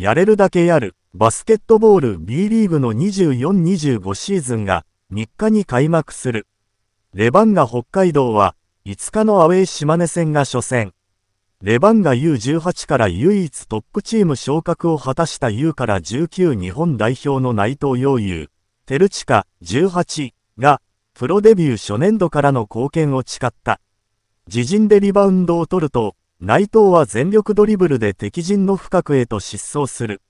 やれるだけやる、バスケットボール B リーグの24-25シーズンが3日に開幕する。レバンガ北海道は5日のアウェイ島根戦が初戦。レバンガ U18 から唯一トップチーム昇格を果たした U から19日本代表の内藤洋優、テルチカ18がプロデビュー初年度からの貢献を誓った。自陣でリバウンドを取ると、内藤は全力ドリブルで敵陣の深くへと失踪する。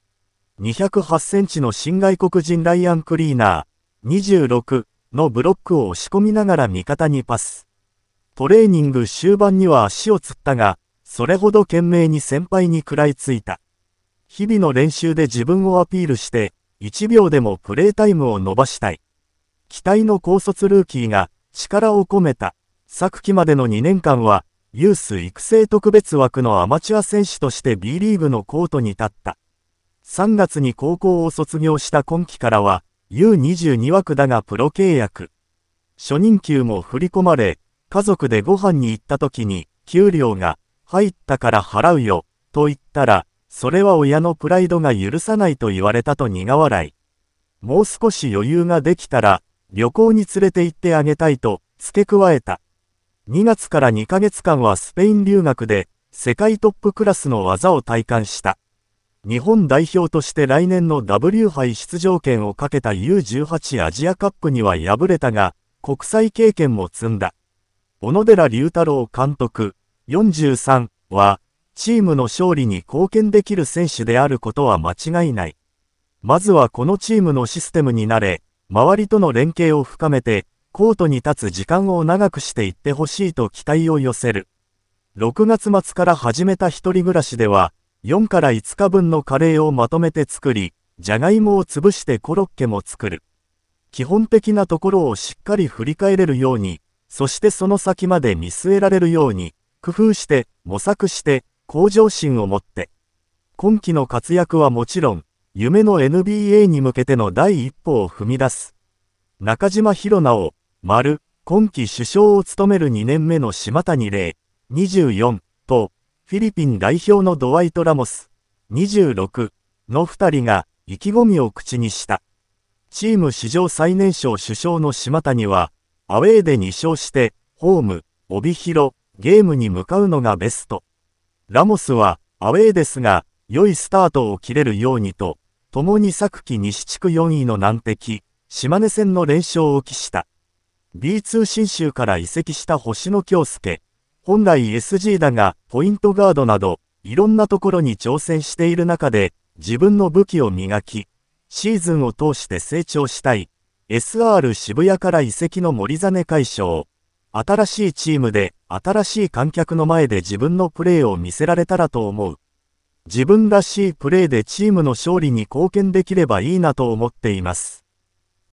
208センチの新外国人ライアン・クリーナー、26のブロックを押し込みながら味方にパス。トレーニング終盤には足をつったが、それほど懸命に先輩に食らいついた。日々の練習で自分をアピールして、1秒でもプレータイムを伸ばしたい。期待の高卒ルーキーが力を込めた。昨季までの2年間は、ユース育成特別枠のアマチュア選手として B リーグのコートに立った。3月に高校を卒業した今季からは U22 枠だがプロ契約。初任給も振り込まれ、家族でご飯に行った時に給料が入ったから払うよと言ったら、それは親のプライドが許さないと言われたと苦笑い。もう少し余裕ができたら旅行に連れて行ってあげたいと付け加えた。2月から2ヶ月間はスペイン留学で、世界トップクラスの技を体感した。日本代表として来年の W 杯出場権をかけた U18 アジアカップには敗れたが、国際経験も積んだ。小野寺隆太郎監督、43は、チームの勝利に貢献できる選手であることは間違いない。まずはこのチームのシステムになれ、周りとの連携を深めて、コートに立つ時間を長くしていってほしいと期待を寄せる。6月末から始めた一人暮らしでは、4から5日分のカレーをまとめて作り、じゃがいもを潰してコロッケも作る。基本的なところをしっかり振り返れるように、そしてその先まで見据えられるように、工夫して、模索して、向上心を持って。今季の活躍はもちろん、夢の NBA に向けての第一歩を踏み出す。中島博直丸、今季首相を務める2年目の島谷玲、24と、フィリピン代表のドワイト・ラモス、26の2人が意気込みを口にした。チーム史上最年少首相の島谷は、アウェーで2勝して、ホーム、帯広、ゲームに向かうのがベスト。ラモスは、アウェーですが、良いスタートを切れるようにと、共に昨季西地区4位の難敵、島根戦の連勝を期した。B2 新州から移籍した星野京介。本来 SG だが、ポイントガードなど、いろんなところに挑戦している中で、自分の武器を磨き、シーズンを通して成長したい。SR 渋谷から移籍の森実海消。新しいチームで、新しい観客の前で自分のプレーを見せられたらと思う。自分らしいプレーでチームの勝利に貢献できればいいなと思っています。